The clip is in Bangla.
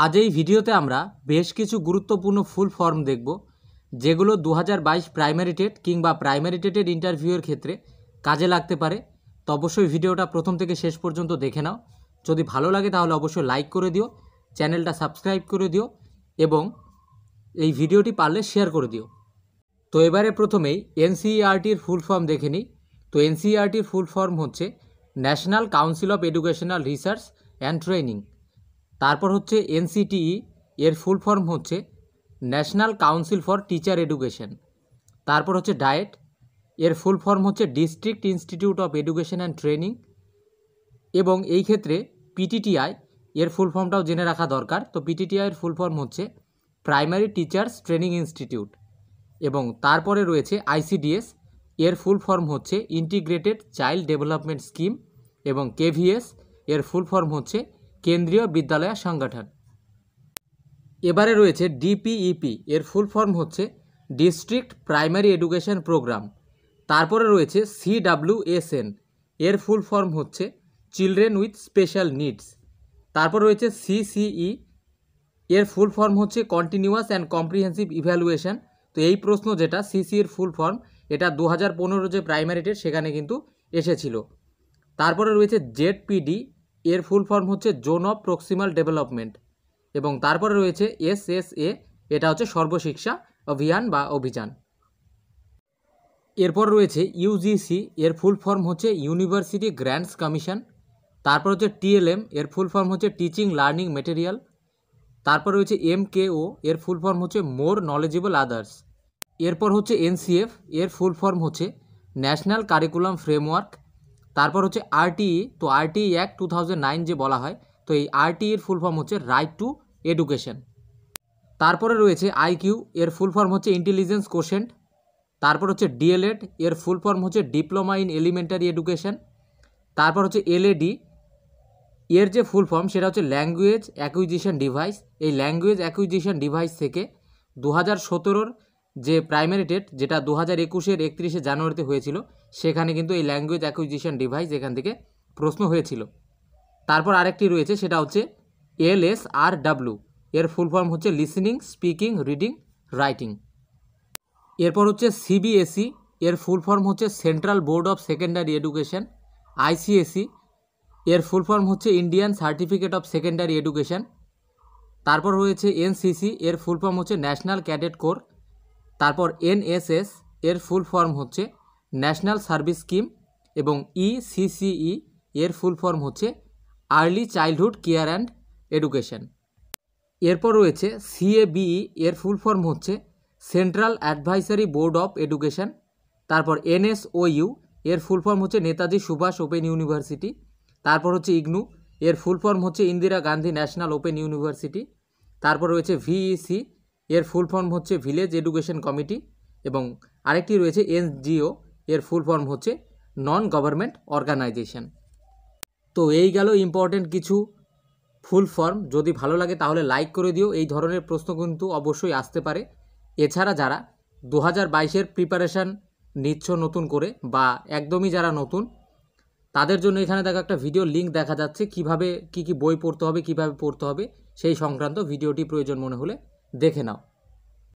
আজ এই ভিডিওতে আমরা বেশ কিছু গুরুত্বপূর্ণ ফুল ফর্ম দেখব যেগুলো দু প্রাইমারি টেট কিংবা প্রাইমারি টেটের ইন্টারভিউয়ের ক্ষেত্রে কাজে লাগতে পারে তো অবশ্যই ভিডিওটা প্রথম থেকে শেষ পর্যন্ত দেখে নাও যদি ভালো লাগে তাহলে অবশ্যই লাইক করে দিও চ্যানেলটা সাবস্ক্রাইব করে দিও এবং এই ভিডিওটি পারলে শেয়ার করে দিও তো এবারে প্রথমেই এনসিইআরটির ফুল ফর্ম দেখে নিই তো এনসিইআরটির ফুল ফর্ম হচ্ছে national council of educational research and training তারপর হচ্ছে এনসিটিই এর ফুল ফর্ম হচ্ছে national council for teacher education তারপর হচ্ছে ডায়েট এর ফুল ফর্ম হচ্ছে district institute of education and training এবং এই ক্ষেত্রে পিটিটিআই এর ফুল ফর্মটাও জেনে রাখা দরকার তো পিটিটিআই এর ফুল ফর্ম হচ্ছে প্রাইমারি টিচার্স ট্রেনিং ইনস্টিটিউট এবং তারপরে রয়েছে আইসিডিএস এর ফুল ফর্ম হচ্ছে ইন্টিগ্রেটেড চাইল্ড ডেভেলপমেন্ট স্কিম এবং কেভিএস এর ফুল ফর্ম হচ্ছে কেন্দ্রীয় বিদ্যালয় সংগঠন এবারে রয়েছে ডিপিইপি এর ফুল ফর্ম হচ্ছে ডিস্ট্রিক্ট প্রাইমারি এডুকেশন প্রোগ্রাম তারপরে রয়েছে সিডাব্লিউএসএন এর ফুল ফর্ম হচ্ছে চিলড্রেন উইথ স্পেশাল নিডস তারপর রয়েছে সিসিই এর ফুল ফর্ম হচ্ছে কন্টিনিউয়াস অ্যান্ড কম্প্রিহেন্সিভ ইভ্যালুয়েশন তো এই প্রশ্ন যেটা সিসি এর ফুল ফর্ম এটা দু হাজার যে প্রাইমারিটের সেখানে কিন্তু এসেছিল তারপরে রয়েছে জেডপিডি এর ফুল ফর্ম হচ্ছে জোন অফ প্রক্সিমাল ডেভেলপমেন্ট এবং তারপরে রয়েছে এস এস এ এটা হচ্ছে সর্বশিক্ষা অভিযান বা অভিযান এরপর রয়েছে ইউজিসি এর ফুল ফর্ম হচ্ছে ইউনিভার্সিটি গ্র্যান্টস কমিশন তারপর হচ্ছে টিএলএম এর ফুল ফর্ম হচ্ছে টিচিং লার্নিং মেটেরিয়াল তারপর রয়েছে এমকেও এর ফুল ফর্ম হচ্ছে মোর নলেজেবল আদার্স এরপর হচ্ছে এনসিএফ এর ফুল ফর্ম হচ্ছে ন্যাশনাল কারিকুলাম ফ্রেমওয়ার্ক তারপর হচ্ছে আরটিই e, তো আরটিই অ্যাক্ট টু নাইন যে বলা হয় তো এই আরটিইর ফুল ফর্ম হচ্ছে রাইট টু এডুকেশন তারপরে রয়েছে আইকিউ এর ফুল ফর্ম হচ্ছে ইন্টেলিজেন্স কোশেন্ট তারপর হচ্ছে ডিএলএড এর ফুল ফর্ম হচ্ছে ডিপ্লোমা ইন এলিমেন্টারি এডুকেশন তারপর হচ্ছে এলএডি এর যে ফুল ফর্ম সেটা হচ্ছে ল্যাঙ্গুয়েজ অ্যাকুইজিশন ডিভাইস এই ল্যাঙ্গুয়েজ অ্যাকুইজিশন ডিভাইস থেকে দু হাজার সতেরোর যে প্রাইমারি ডেট যেটা দু হাজার একুশের একত্রিশে জানুয়ারিতে হয়েছিল সেখানে কিন্তু এই ল্যাঙ্গুয়েজ অ্যাকুইজিশন ডিভাইস এখান থেকে প্রশ্ন হয়েছিল তারপর আরেকটি রয়েছে সেটা হচ্ছে এল এস আর ডাব্লু এর ফুল ফর্ম হচ্ছে লিসনিং স্পিকিং রিডিং রাইটিং এরপর হচ্ছে সিবিএসই এর ফুল ফর্ম হচ্ছে central board of secondary education ICSE এর ফুল ফর্ম হচ্ছে Indian certificate of secondary education তারপর রয়েছে এনসিসি এর ফুল ফর্ম হচ্ছে ন্যাশনাল ক্যাডেট কোর তারপর এনএসএস এর ফুল ফর্ম হচ্ছে ন্যাশনাল সার্ভিস স্কিম এবং ইসিসিই এর ফুল ফর্ম হচ্ছে early childhood care and education এরপর রয়েছে সিএবিই এর ফুল ফর্ম হচ্ছে central advisory board of education তারপর এনএসওইউ এর ফুল ফর্ম হচ্ছে নেতাজি সুভাষ ওপেন ইউনিভার্সিটি তারপর হচ্ছে ইগনু এর ফুল ফর্ম হচ্ছে Indira Gandhi national open university তারপর রয়েছে ভিইসি এর ফুল ফর্ম হচ্ছে ভিলেজ এডুকেশন কমিটি এবং আরেকটি রয়েছে এনজিও এর ফুল ফর্ম হচ্ছে নন গভর্নমেন্ট অর্গানাইজেশন তো এই গেল ইম্পর্টেন্ট কিছু ফুল ফর্ম যদি ভালো লাগে তাহলে লাইক করে দিও এই ধরনের প্রশ্ন কিন্তু অবশ্যই আসতে পারে এছাড়া যারা দু হাজার বাইশের প্রিপারেশান নিচ্ছ নতুন করে বা একদমই যারা নতুন তাদের জন্য এখানে দেখো একটা ভিডিও লিঙ্ক দেখা যাচ্ছে কিভাবে কি কি বই পড়তে হবে কিভাবে পড়তে হবে সেই সংক্রান্ত ভিডিওটি প্রয়োজন মনে হলে देखे नाओ